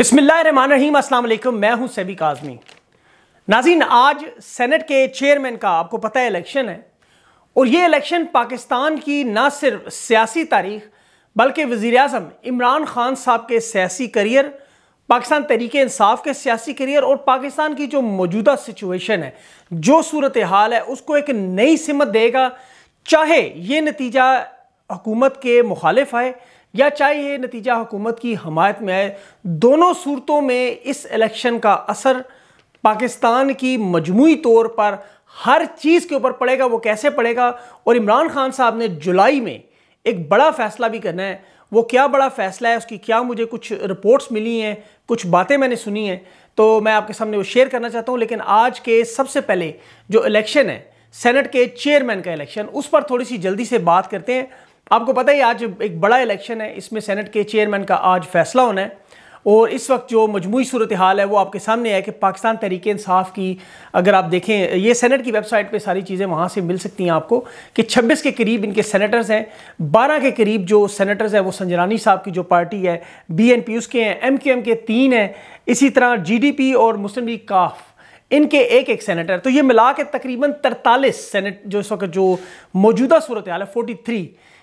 अस्सलाम वालेकुम मैं हूं सैबिक आज़मी नाजीन आज सेनेट के चेयरमैन का आपको पता है इलेक्शन है और ये इलेक्शन पाकिस्तान की ना सिर्फ सियासी तारीख बल्कि वज़ी अजम इमरान खान साहब के सियासी करियर पाकिस्तान तहरीक इंसाफ के सियासी करियर और पाकिस्तान की जो मौजूदा सिचुएशन है जो सूरत हाल है उसको एक नई सिमत देगा चाहे ये नतीजा हुकूमत के मुखालिफ आए या चाहे ये नतीजा हुकूमत की हमायत में आए दोनों सूरतों में इस इलेक्शन का असर पाकिस्तान की मजमू तौर पर हर चीज़ के ऊपर पड़ेगा वो कैसे पड़ेगा और इमरान खान साहब ने जुलाई में एक बड़ा फैसला भी करना है वो क्या बड़ा फैसला है उसकी क्या मुझे कुछ रिपोर्ट्स मिली हैं कुछ बातें मैंने सुनी हैं तो मैं आपके सामने वो शेयर करना चाहता हूँ लेकिन आज के सबसे पहले जो इलेक्शन है सेनेट के चेयरमैन का इलेक्शन उस पर थोड़ी सी जल्दी से बात करते हैं आपको पता ही आज एक बड़ा इलेक्शन है इसमें सेनेट के चेयरमैन का आज फैसला होना है और इस वक्त जो मजमू सूरत हाल है वो आपके सामने है कि पाकिस्तान तहरीक इंसाफ की अगर आप देखें ये सेनेट की वेबसाइट पे सारी चीज़ें वहाँ से मिल सकती हैं आपको कि 26 के करीब इनके सेनेटर्स हैं 12 के करीब जो सेनेटर्स हैं वो संजरानी साहब की जो पार्टी है बीएनपी उसके हैं एम के तीन हैं इसी तरह पी और मुस्लिम लीग काफ इनके एक एक सेनेटर तो ये मिला के तकरीबन तरतालीस सेनेट जो इस वक्त जो मौजूदा सूरत हाल है फोर्टी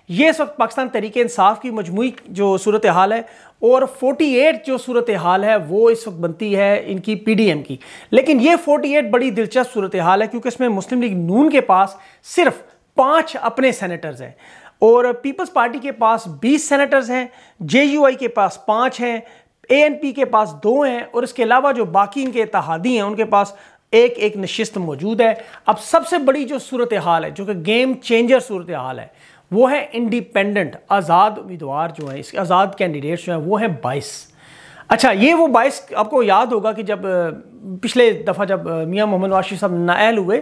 ये इस वक्त पाकिस्तान तरीके इंसाफ की मजमू जो सूरत हाल है और 48 जो सूरत हाल है वो इस वक्त बनती है इनकी पीडीएम की लेकिन ये 48 बड़ी दिलचस्प सूरत हाल है क्योंकि इसमें मुस्लिम लीग नून के पास सिर्फ पाँच अपने सेनेटर्स हैं और पीपल्स पार्टी के पास 20 सेनेटर्स हैं जे के पास पाँच हैं ए के पास दो हैं और इसके अलावा जो बाकी इनके इतिहादी हैं उनके पास एक एक नशस्त मौजूद है अब सबसे बड़ी जो सूरत हाल है जो कि गेम चेंजर सूरत हाल है वो है इंडिपेंडेंट आज़ाद उम्मीदवार जो है इसके आज़ाद कैंडिडेट्स जो हैं वो हैं बाईस अच्छा ये वो बाईस आपको याद होगा कि जब पिछले दफ़ा जब मियां मोहम्मद वाशी साहब नाइल हुए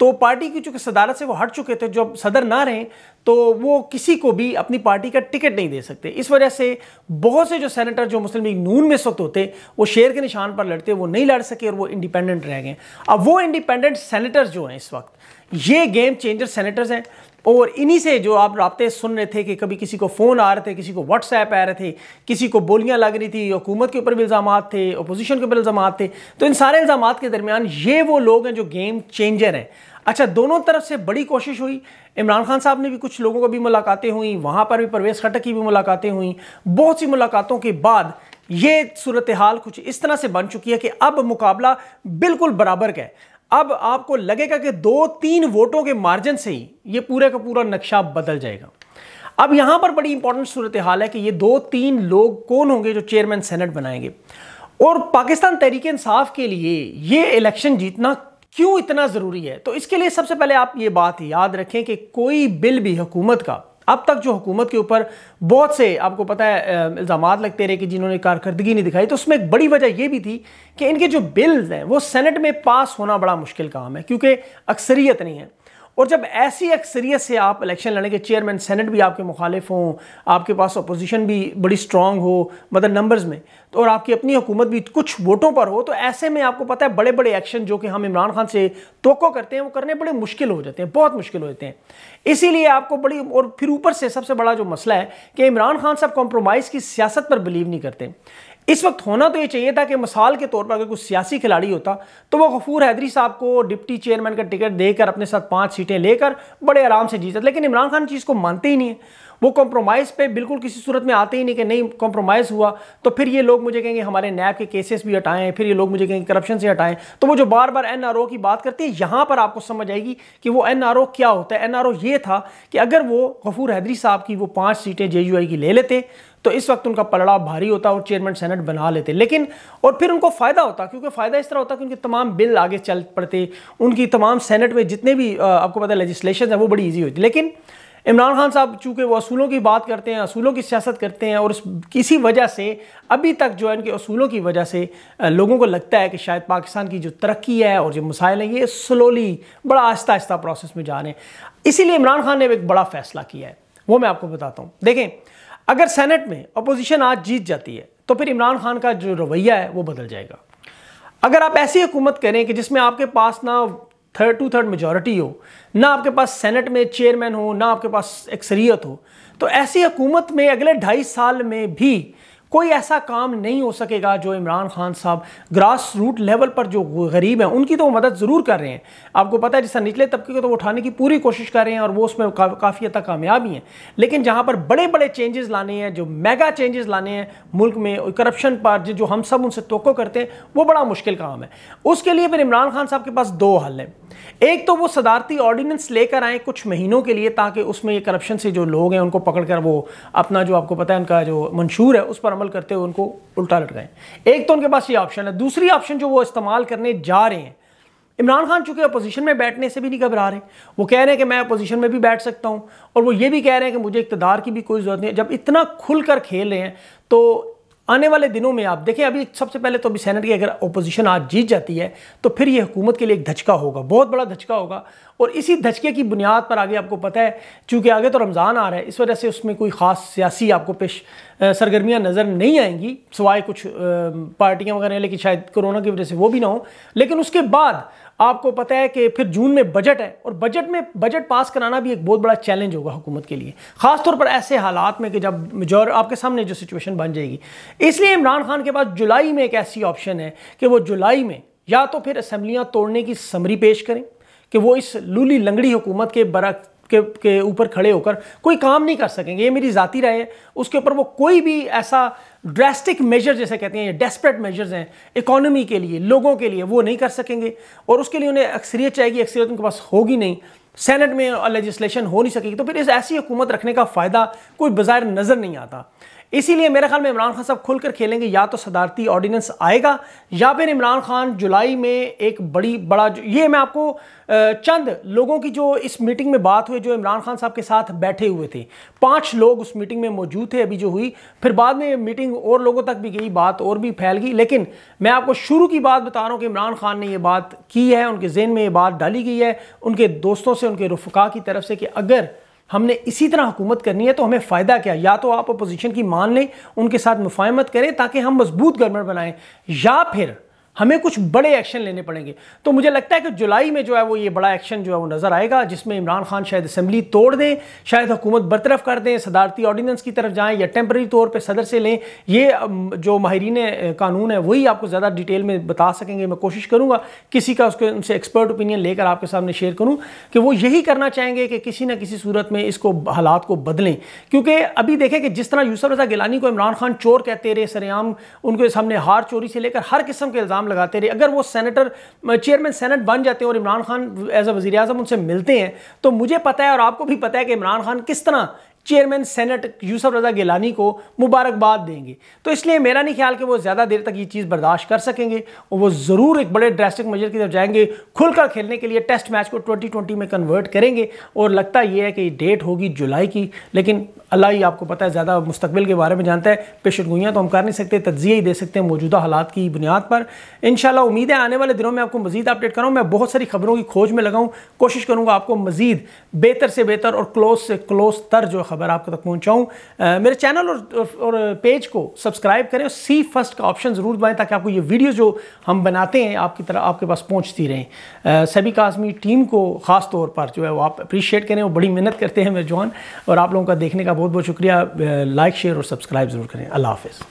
तो पार्टी की चूँकि सदारत से वो हट चुके थे जब सदर ना रहे तो वो किसी को भी अपनी पार्टी का टिकट नहीं दे सकते इस वजह से बहुत से जो सेनेटर जो मुस्लिम लीग नून में इस वक्त होते वो शेर के निशान पर लड़ते वो नहीं लड़ सके और वो इंडिपेंडेंट रह गए अब वो इंडिपेंडेंट सेनेटर्स जो हैं इस वक्त ये गेम चेंजर सेनेटर्स हैं और इन्हीं से जो आप रबते सुन रहे थे कि कभी किसी को फ़ोन आ रहे थे किसी को व्हाट्सएप आ रहे थे किसी को बोलियाँ लग रही थी हुकूमत के ऊपर भी इल्ज़ाम थे अपोजिशन के ऊपर इल्ज़ाम थे तो इन सारे इल्ज़ाम के दरमियान ये वो लोग हैं जो गेम चेंजर हैं अच्छा दोनों तरफ से बड़ी कोशिश हुई इमरान खान साहब ने भी कुछ लोगों को भी मुलाकातें हुई वहाँ पर भी परवेज़ खटक की भी मुलाकातें हुई बहुत सी मुलाकातों के बाद ये सूरत हाल कुछ इस तरह से बन चुकी है कि अब मुकाबला बिल्कुल बराबर का है अब आपको लगेगा कि दो तीन वोटों के मार्जिन से ही ये पूरे का पूरा नक्शा बदल जाएगा अब यहां पर बड़ी इंपॉर्टेंट सूरत हाल है कि ये दो तीन लोग कौन होंगे जो चेयरमैन सेनेट बनाएंगे और पाकिस्तान तहरीक इंसाफ के लिए ये इलेक्शन जीतना क्यों इतना ज़रूरी है तो इसके लिए सबसे पहले आप ये बात याद रखें कि कोई बिल भी हुकूमत का अब तक जो हुकूमत के ऊपर बहुत से आपको पता है इल्ज़ाम लगते रहे कि जिन्होंने कारकर्दगी नहीं दिखाई तो उसमें एक बड़ी वजह यह भी थी कि इनके जो बिल्स हैं वो सेनेट में पास होना बड़ा मुश्किल काम है क्योंकि अक्सरियत नहीं है और जब ऐसी अक्सरियत से आप इलेक्शन लड़ने के चेयरमैन सेनेट भी आपके मुखालिफ हों आपके पास अपोजिशन भी बड़ी स्ट्रॉन्ग हो मदर नंबर्स में तो और आपकी अपनी हुकूमत भी कुछ वोटों पर हो तो ऐसे में आपको पता है बड़े बड़े एक्शन जो कि हम इमरान खान से तो करते हैं वो करने बड़े मुश्किल हो जाते हैं बहुत मुश्किल हो जाते हैं इसीलिए आपको बड़ी और फिर ऊपर से सबसे बड़ा जो मसला है कि इमरान खान साहब कॉम्प्रोमाइज़ की सियासत पर बिलीव नहीं करते इस वक्त होना तो ये चाहिए था कि मिसाल के तौर पर अगर कोई सियासी खिलाड़ी होता तो वो गफूर हैदरी साहब को डिप्टी चेयरमैन का टिकट देकर अपने साथ पांच सीटें लेकर बड़े आराम से जीता लेकिन इमरान खान चीज़ को मानते ही नहीं है वो कॉम्प्रोमाइज़ पे बिल्कुल किसी सूरत में आते ही नहीं कि नहीं कॉम्प्रोमाइज़ हुआ तो फिर ये लोग मुझे कहेंगे हमारे नैब के केसेस भी हटाएं फिर ये लोग मुझे कहेंगे करप्शन से हटाएं तो वो जो बार बार एन की बात करते हैं यहाँ पर आपको समझ आएगी कि वो एन क्या होता है एन ये था कि अगर वो गफूर हैदरी साहब की वो पाँच सीटें जे की ले लेते तो इस वक्त उनका पलड़ा भारी होता और चेयरमैन सेनेट बना लेते लेकिन और फिर उनको फ़ायदा होता क्योंकि फ़ायदा इस तरह होता कि उनके तमाम बिल आगे चल पड़ते उनकी तमाम सेनेट में जितने भी आपको पता है लेजिस्लेशन है वो बड़ी ईजी होती लेकिन इमरान खान साहब चूँकि वो असूलों की बात करते हैं असूलों की सियासत करते हैं और उस किसी वजह से अभी तक जो है इनके असूलों की वजह से लोगों को लगता है कि शायद पाकिस्तान की जो तरक्की है और जो मसाइल हैं ये स्लोली बड़ा आहिस्ता आहिस्ता प्रोसेस में जा रहे हैं इसीलिए इमरान खान ने एक बड़ा फैसला किया है वो मैं आपको बताता हूँ देखें अगर सेनेट में अपोजिशन आज जीत जाती है तो फिर इमरान खान का जो रवैया है वो बदल जाएगा अगर आप ऐसी हुकूमत करें कि जिसमें आपके पास ना थर्ड टू थर्ड मेजोरिटी हो ना आपके पास सेनेट में चेयरमैन हो ना आपके पास अक्सरियत हो तो ऐसी हुकूमत में अगले ढाई साल में भी कोई ऐसा काम नहीं हो सकेगा जो इमरान खान साहब ग्रास रूट लेवल पर जो गरीब हैं उनकी तो वो मदद ज़रूर कर रहे हैं आपको पता है जिस निचले तबके को तो वो उठाने की पूरी कोशिश कर रहे हैं और वो उसमें का, काफ़ी हद तक कामयाबी हैं लेकिन जहाँ पर बड़े बड़े चेंजेस लाने हैं जो मेगा चेंजेस लाने हैं मुल्क में करप्शन पर जो हम सब उनसे तो करते हैं वो बड़ा मुश्किल काम है उसके लिए फिर इमरान खान साहब के पास दो हल हैं एक तो वो सदारती ऑर्डिनेंस लेकर आए कुछ महीनों के लिए ताकि उसमें ये करप्शन से जो लोग हैं उनको पकड़ कर वो अपना जो आपको पता है उनका जो मंशूर है उस पर अमल इस्तेमाल करते हुए उनको उल्टा लटकाएं एक तो उनके पास ये ऑप्शन है दूसरी ऑप्शन जो वो इस्तेमाल करने जा रहे हैं इमरान खान चूंकि अपोजिशन में बैठने से भी नहीं घबरा रहे वो कह रहे हैं कि मैं अपोजिशन में भी बैठ सकता हूँ और वो ये भी कह रहे हैं कि मुझे इकतदार की भी कोई ज़रूरत नहीं है जब इतना खुल कर खेल रहे हैं तो आने वाले दिनों में आप देखें अभी सबसे पहले तो अभी सेनेट की अगर ओपोजिशन आज जीत जाती है तो फिर ये हुकूमत के लिए एक धचका होगा बहुत बड़ा धचका होगा और इसी धचके की बुनियाद पर आगे आपको पता है चूँकि आगे तो रमज़ान आ रहा है इस वजह से उसमें कोई ख़ास सियासी आपको पेश सरगर्मियाँ नज़र नहीं आएंगी सवाए कुछ पार्टियाँ वगैरह लेकिन शायद कोरोना की वजह से वो भी ना हो लेकिन उसके बाद आपको पता है कि फिर जून में बजट है और बजट में बजट पास कराना भी एक बहुत बड़ा चैलेंज होगा हुकूमत के लिए खासतौर पर ऐसे हालात में कि जब मेजोर आपके सामने जो सिचुएशन बन जाएगी इसलिए इमरान खान के पास जुलाई में एक ऐसी ऑप्शन है कि वो जुलाई में या तो फिर असम्बलियाँ तोड़ने की समरी पेश करें कि वो इस लूली लंगड़ी हुकूमत के बर के के ऊपर खड़े होकर कोई काम नहीं कर सकेंगे ये मेरी ज़ाती राय है उसके ऊपर वो कोई भी ऐसा ड्रेस्टिक मेजर जैसे कहते हैं ये डेस्परेट मेजर्स हैं इकोनॉमी के लिए लोगों के लिए वो नहीं कर सकेंगे और उसके लिए उन्हें अक्सरियत चाहिए अक्सरियत उनके पास होगी नहीं सेनेट में लेजिस्लेशन हो नहीं सकेगी तो फिर इस ऐसी हुकूमत रखने का फ़ायदा कोई बाज़ार नज़र नहीं आता इसीलिए मेरे ख्याल में इमरान खान साहब खुलकर खेलेंगे या तो सदारती ऑर्डिनेंस आएगा या फिर इमरान खान जुलाई में एक बड़ी बड़ा ये मैं आपको चंद लोगों की जो इस मीटिंग में बात हुई जो इमरान खान साहब के साथ बैठे हुए थे पाँच लोग उस मीटिंग में मौजूद थे अभी जो हुई फिर बाद में मीटिंग और लोगों तक भी गई बात और भी फैल गई लेकिन मैं आपको शुरू की बात बता रहा हूँ कि इमरान खान ने यह बात की है उनके जेन में ये बात डाली गई है उनके दोस्तों से उनके रुफका की तरफ से कि अगर हमने इसी तरह हुकूमत करनी है तो हमें फ़ायदा क्या या तो आप अपोजिशन की मान लें उनके साथ मुफाहमत करें ताकि हम मजबूत गवर्नमेंट बनाएं या फिर हमें कुछ बड़े एक्शन लेने पड़ेंगे तो मुझे लगता है कि जुलाई में जो है वो ये बड़ा एक्शन जो है वो नज़र आएगा जिसमें इमरान खान शायद असम्बली तोड़ दें शायद हुकूमत बरतरफ कर दें सदारती ऑर्डीनेंस की तरफ जाएँ या टेम्प्रेरी तौर पर सदर से लें ये जो माहरीन कानून है वही आपको ज़्यादा डिटेल में बता सकेंगे मैं कोशिश करूँगा किसी का उसके उनसे एक्सपर्ट ओपिनियन लेकर आपके सामने शेयर करूँ कि वो यही करना चाहेंगे कि किसी न किसी सूरत में इसको हालात को बदलें क्योंकि अभी देखें कि जिस तरह यूसफ रजा गिलानी को इमरान खान चोर कहते रहे सरेआम उनके सामने हार चोरी से लेकर हर किस्म के इल्ज़ाम इल्ज़ाम लगाते रहे अगर वो सेनेटर चेयरमैन सेनेट बन जाते हैं और इमरान खान एज अ वजी अजम उनसे मिलते हैं तो मुझे पता है और आपको भी पता है कि इमरान खान किस तरह चेयरमैन सेनेट यूसफ रजा गिलानी को मुबारकबाद देंगे तो इसलिए मेरा नहीं ख्याल कि वो ज़्यादा देर तक ये चीज़ बर्दाश्त कर सकेंगे और वो ज़रूर एक बड़े ड्रेस्टिक मजर की तरफ जाएंगे खुलकर खेलने के लिए टेस्ट मैच को 2020 में कन्वर्ट करेंगे और लगता ये है कि डेट होगी जुलाई की लेकिन अल्लाह ही आपको पता है ज़्यादा मुस्तबिल के बारे में जानता है पेशन गोइयाँ तो हम कर नहीं सकते तजिए ही दे सकते हैं मौजूदा हालात की बुनियाद पर इन उम्मीद है आने वाले दिनों में आपको मजीद अपडेट कराऊँ मैं बहुत सारी खबरों की खोज में लगाऊँ कोशिश करूँगा आपको मजीद बेहतर से बेहतर और क्लोज से क्लोज तर जो खबर आपको तक पहुँचाऊँ मेरे चैनल और, और पेज को सब्सक्राइब करें और सी फर्स्ट का ऑप्शन ज़रूर दबाएँ ताकि आपको ये वीडियो जो हम बनाते हैं आपकी तरह आपके पास पहुँचती रहें सभी काजमी टीम को ख़ास तौर पर जो है वो आप अप्रिशिएट करें वो बड़ी मेहनत करते हैं मेरे जवान और आप लोगों का देखने का बहुत बहुत बहुत शुक्रिया लाइक शेयर और सब्सक्राइब ज़रूर करें अल्लाह हाफिज़